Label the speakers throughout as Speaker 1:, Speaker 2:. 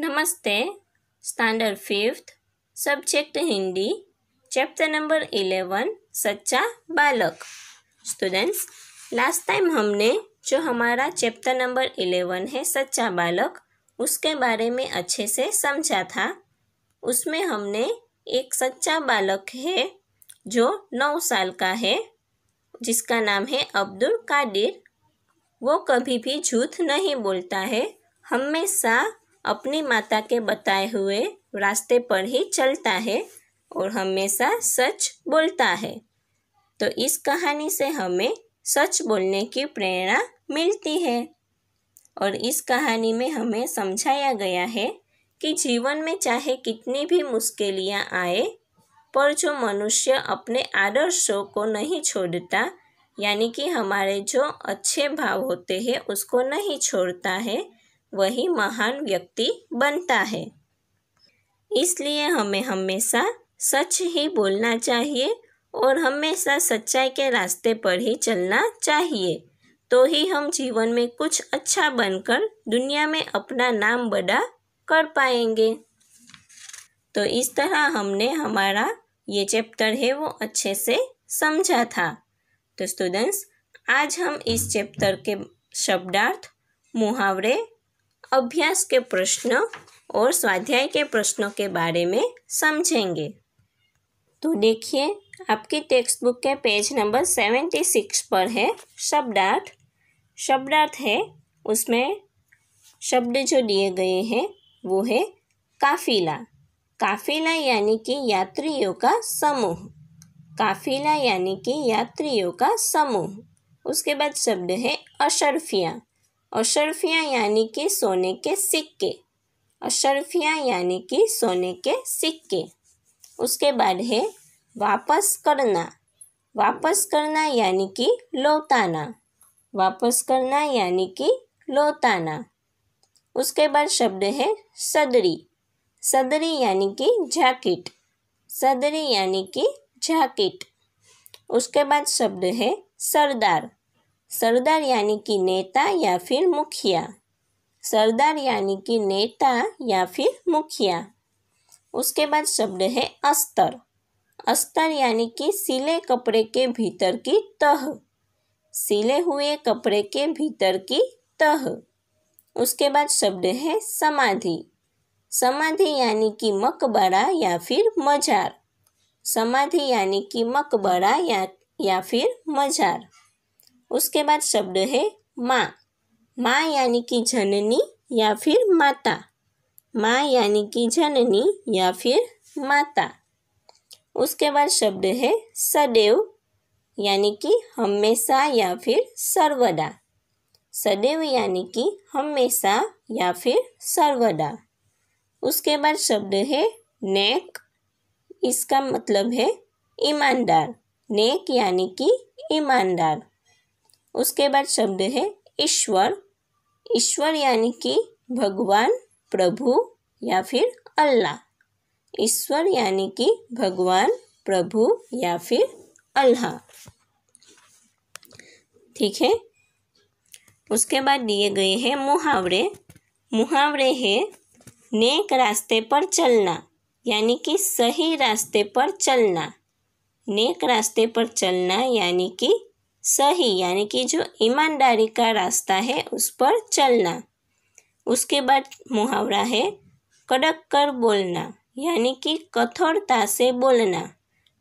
Speaker 1: नमस्ते standard fifth subject Hindi chapter number eleven सच्चा बालक स्टूडेंट्स लास्ट टाइम हमने जो हमारा चैप्टर नंबर इलेवन है सच्चा बालक उसके बारे में अच्छे से समझा था उसमें हमने एक सच्चा बालक है जो नौ साल का है जिसका नाम है अब्दुल कादिर वो कभी भी झूठ नहीं बोलता है हमेशा अपनी माता के बताए हुए रास्ते पर ही चलता है और हमेशा सच बोलता है तो इस कहानी से हमें सच बोलने की प्रेरणा मिलती है और इस कहानी में हमें समझाया गया है कि जीवन में चाहे कितनी भी मुश्किलियाँ आए पर जो मनुष्य अपने आदर्शों को नहीं छोड़ता यानी कि हमारे जो अच्छे भाव होते हैं उसको नहीं छोड़ता है वही महान व्यक्ति बनता है इसलिए हमें हमेशा सच ही बोलना चाहिए और हमेशा सच्चाई के रास्ते पर ही चलना चाहिए तो ही हम जीवन में कुछ अच्छा बनकर दुनिया में अपना नाम बड़ा कर पाएंगे तो इस तरह हमने हमारा ये चैप्टर है वो अच्छे से समझा था तो स्टूडेंट्स आज हम इस चैप्टर के शब्दार्थ मुहावरे अभ्यास के प्रश्न और स्वाध्याय के प्रश्नों के बारे में समझेंगे तो देखिए आपकी टेक्स्ट बुक के पेज नंबर सेवेंटी सिक्स पर है शब्दार्थ शब्दार्थ है उसमें शब्द जो दिए गए हैं वो है काफिला काफिला यानी कि यात्रियों का समूह काफिला यानी कि यात्रियों का समूह उसके बाद शब्द है अशरफिया अशरफिया यानी कि सोने के सिक्के अशरफिया यानी कि सोने के सिक्के उसके बाद है वापस करना वापस करना यानी कि लौटाना वापस करना यानी कि लौटाना उसके बाद शब्द है सदरी सदरी यानी कि जैकेट सदरी यानी कि जैकेट उसके बाद शब्द है सरदार सरदार यानी कि नेता या फिर मुखिया सरदार यानी कि नेता या फिर मुखिया उसके बाद शब्द है अस्तर अस्तर यानी कि सिले कपड़े के भीतर की तह सिले हुए कपड़े के भीतर की तह उसके बाद शब्द है समाधि समाधि यानी कि मकबरा या फिर मजार समाधि यानी कि मकबरा या या फिर मजार उसके बाद शब्द है माँ माँ यानी कि जननी या फिर माता माँ यानी कि जननी या फिर माता उसके बाद शब्द है सदैव यानी कि हमेशा या फिर सर्वदा सदैव यानी कि हमेशा या फिर सर्वदा उसके बाद शब्द है नेक इसका मतलब है ईमानदार नेक यानी कि ईमानदार उसके बाद शब्द है ईश्वर ईश्वर यानी कि भगवान प्रभु या फिर अल्लाह ईश्वर यानी कि भगवान प्रभु या फिर अल्लाह ठीक है उसके बाद दिए गए हैं मुहावरे मुहावरे हैं नेक रास्ते पर चलना यानी कि सही रास्ते पर चलना नेक रास्ते पर चलना यानी कि सही यानी कि जो ईमानदारी का रास्ता है उस पर चलना उसके बाद मुहावरा है कड़क कर बोलना यानी कि कठोरता से बोलना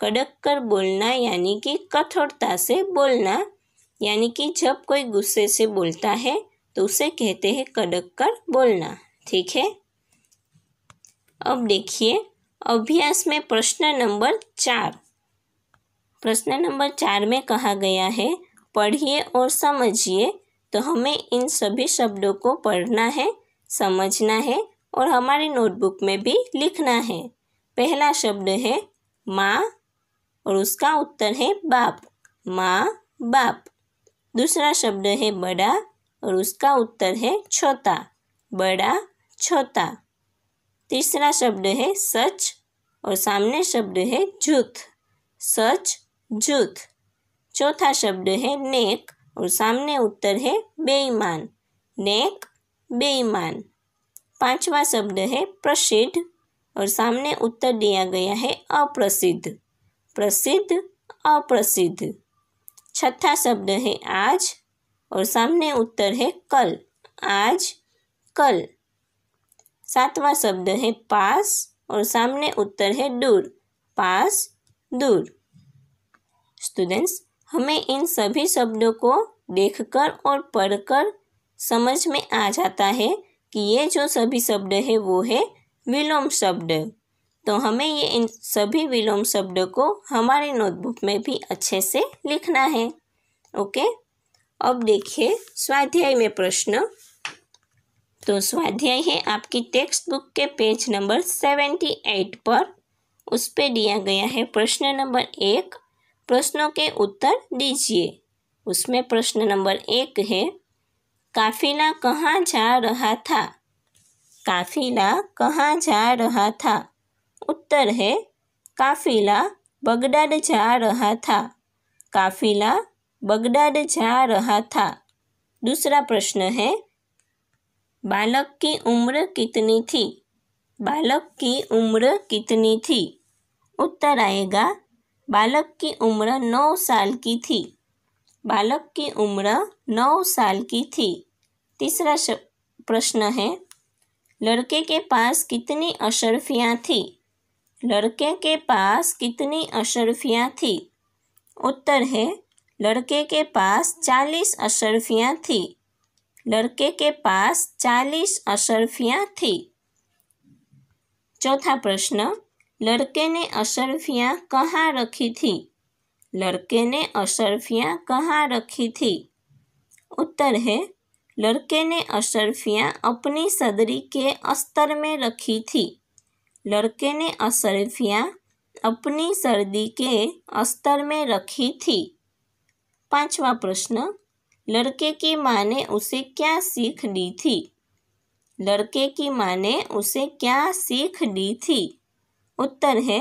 Speaker 1: कड़क कर बोलना यानी कि कठोरता से बोलना यानी कि जब कोई गुस्से से बोलता है तो उसे कहते हैं कड़क कर बोलना ठीक है अब देखिए अभ्यास में प्रश्न नंबर चार प्रश्न नंबर चार में कहा गया है पढ़िए और समझिए तो हमें इन सभी शब्दों को पढ़ना है समझना है और हमारी नोटबुक में भी लिखना है पहला शब्द है माँ और उसका उत्तर है बाप माँ बाप दूसरा शब्द है बड़ा और उसका उत्तर है छोटा बड़ा छोटा तीसरा शब्द है सच और सामने शब्द है झूठ सच जूथ चौथा शब्द है नेक और सामने उत्तर है बेईमान नेक बेईमान पांचवा शब्द है प्रसिद्ध और सामने उत्तर दिया गया है अप्रसिद्ध प्रसिद्ध अप्रसिद्ध छठा शब्द है आज और सामने उत्तर है कल आज कल सातवां शब्द है पास और सामने उत्तर है दूर पास दूर स्टूडेंट्स हमें इन सभी शब्दों को देखकर और पढ़कर समझ में आ जाता है कि ये जो सभी शब्द है वो है विलोम शब्द तो हमें ये इन सभी विलोम शब्दों को हमारे नोटबुक में भी अच्छे से लिखना है ओके अब देखिए स्वाध्याय में प्रश्न तो स्वाध्याय है आपकी टेक्स्ट बुक के पेज नंबर सेवेंटी एट पर उस पर दिया गया है प्रश्न नंबर एक प्रश्नों के उत्तर दीजिए उसमें प्रश्न नंबर एक है काफिला कहाँ जा रहा था काफिला कहाँ जा रहा था उत्तर है काफिला बगदाद जा रहा था काफिला बगदाद जा रहा था दूसरा प्रश्न है बालक की उम्र कितनी थी बालक की उम्र कितनी थी उत्तर आएगा बालक की उम्र नौ साल की थी बालक की उम्र नौ साल की थी तीसरा प्रश्न है लड़के के पास कितनी अशरफियाँ थी लड़के के पास कितनी अशरफियाँ थी उत्तर है लड़के के पास चालीस अशरफियाँ थी लड़के के पास चालीस अशरफियाँ थी चौथा प्रश्न लड़के ने अशरफियाँ कहाँ रखी थी लड़के ने अशरफियाँ कहाँ रखी थी उत्तर है लड़के ने अशरफियाँ अपनी सदरी के अस्तर में रखी थी लड़के ने अशरफियाँ अपनी सर्दी के अस्तर में रखी थी पांचवा प्रश्न लड़के की माँ ने उसे क्या सीख दी थी लड़के की माँ ने उसे क्या सीख दी थी उत्तर है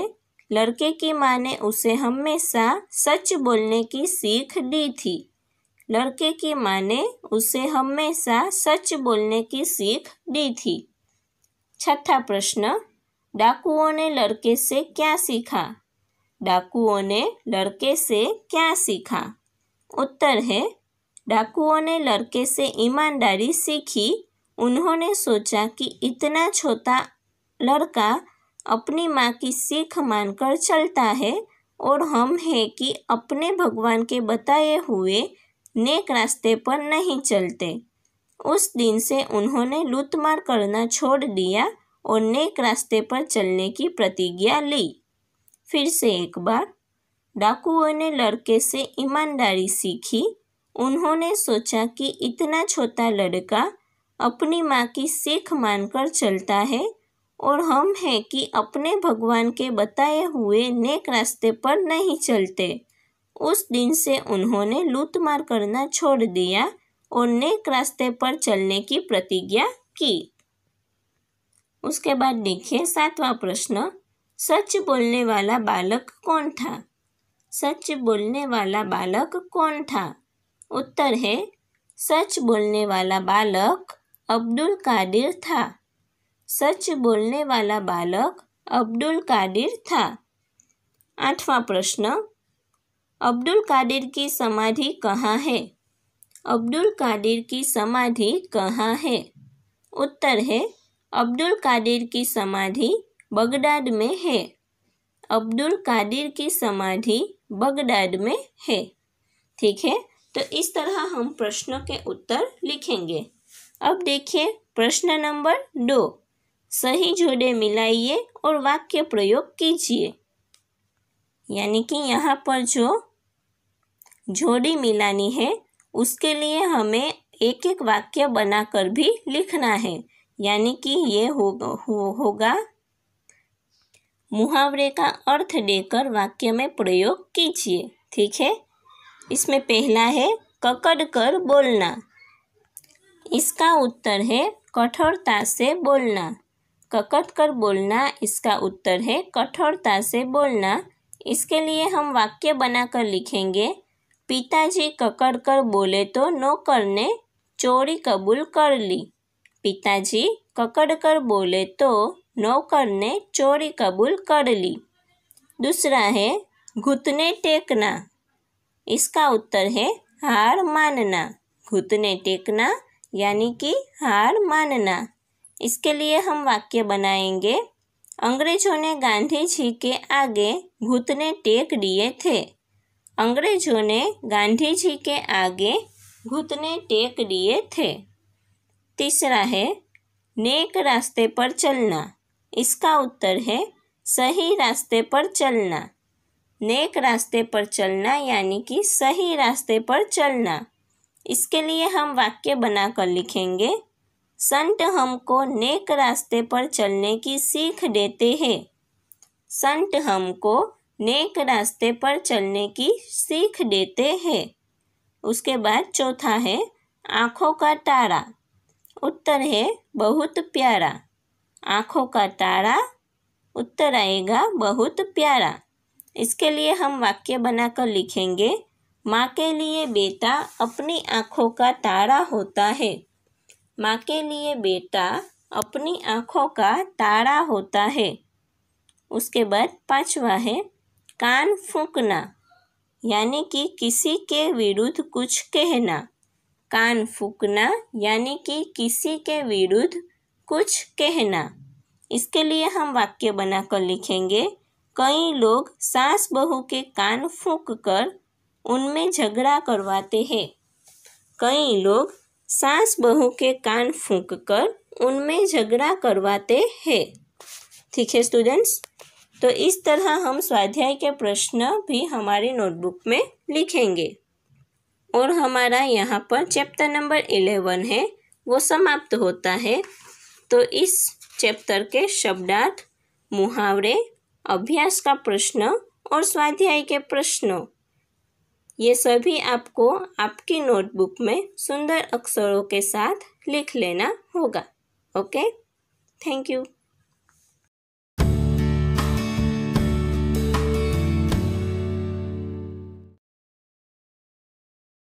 Speaker 1: लड़के की माँ ने उसे हमेशा सच बोलने की सीख दी थी लड़के की माँ ने उसे हमेशा सच बोलने की सीख दी थी छठा प्रश्न डाकुओं ने लड़के से क्या सीखा डाकुओं ने लड़के से क्या सीखा उत्तर है डाकुओं ने लड़के से ईमानदारी सीखी उन्होंने सोचा कि इतना छोटा लड़का अपनी माँ की सीख मानकर चलता है और हम हैं कि अपने भगवान के बताए हुए नेक रास्ते पर नहीं चलते उस दिन से उन्होंने लूटमार करना छोड़ दिया और नेक रास्ते पर चलने की प्रतिज्ञा ली फिर से एक बार डाकुओं ने लड़के से ईमानदारी सीखी उन्होंने सोचा कि इतना छोटा लड़का अपनी माँ की सीख मानकर चलता है और हम हैं कि अपने भगवान के बताए हुए नेक रास्ते पर नहीं चलते उस दिन से उन्होंने लूटमार करना छोड़ दिया और नेक रास्ते पर चलने की प्रतिज्ञा की उसके बाद देखिए सातवां प्रश्न सच बोलने वाला बालक कौन था सच बोलने वाला बालक कौन था उत्तर है सच बोलने वाला बालक अब्दुल कादिर था सच बोलने वाला बालक अब्दुल कादिर था आठवां प्रश्न अब्दुल कादिर की समाधि कहाँ है अब्दुल कादिर की समाधि कहाँ है उत्तर है अब्दुल कादिर की समाधि बगदाद में है अब्दुल कादिर की समाधि बगदाद में है ठीक है तो इस तरह हम प्रश्नों के उत्तर लिखेंगे अब देखिए प्रश्न नंबर दो सही जोड़े मिलाइए और वाक्य प्रयोग कीजिए यानी कि यहाँ पर जो जोड़ी मिलानी है उसके लिए हमें एक एक वाक्य बनाकर भी लिखना है यानी कि ये होगा हो, होगा मुहावरे का अर्थ देकर वाक्य में प्रयोग कीजिए ठीक है इसमें पहला है ककड़ कर बोलना इसका उत्तर है कठोरता से बोलना ककत कर बोलना इसका उत्तर है कठोरता से बोलना इसके लिए हम वाक्य बनाकर लिखेंगे पिताजी ककड़ कर बोले तो नौकर ने चोरी कबूल कर ली पिताजी ककड़ कर बोले तो नौकर ने चोरी कबूल कर ली दूसरा है घुतने टेकना इसका उत्तर है हार मानना घुतने टेकना यानी कि हार मानना इसके लिए हम वाक्य बनाएंगे अंग्रेजों ने गांधी जी के आगे भूतने टेक दिए थे अंग्रेजों ने गांधी जी के आगे घुतने टेक दिए थे तीसरा है नेक रास्ते पर चलना इसका उत्तर है सही रास्ते पर चलना नेक रास्ते पर चलना यानी कि सही रास्ते पर चलना इसके लिए हम वाक्य बनाकर लिखेंगे संत हमको नेक रास्ते पर चलने की सीख देते हैं संत हमको नेक रास्ते पर चलने की सीख देते हैं उसके बाद चौथा है आँखों का तारा उत्तर है बहुत प्यारा आँखों का तारा उत्तर आएगा बहुत प्यारा इसके लिए हम वाक्य बनाकर लिखेंगे माँ के लिए बेटा अपनी आँखों का तारा होता है माँ के लिए बेटा अपनी आँखों का तारा होता है उसके बाद पांचवा है कान फूकना यानी कि किसी के विरुद्ध कुछ कहना कान फूकना यानी कि किसी के विरुद्ध कुछ कहना इसके लिए हम वाक्य बनाकर लिखेंगे कई लोग सास बहू के कान फूंक कर उनमें झगड़ा करवाते हैं कई लोग सास बहू के कान फूंक कर उनमें झगड़ा करवाते हैं ठीक है स्टूडेंट्स तो इस तरह हम स्वाध्याय के प्रश्न भी हमारी नोटबुक में लिखेंगे और हमारा यहाँ पर चैप्टर नंबर इलेवन है वो समाप्त होता है तो इस चैप्टर के शब्दार्थ मुहावरे अभ्यास का प्रश्न और स्वाध्याय के प्रश्नों ये सभी आपको आपकी नोटबुक में सुंदर अक्षरों के साथ लिख लेना होगा ओके थैंक यू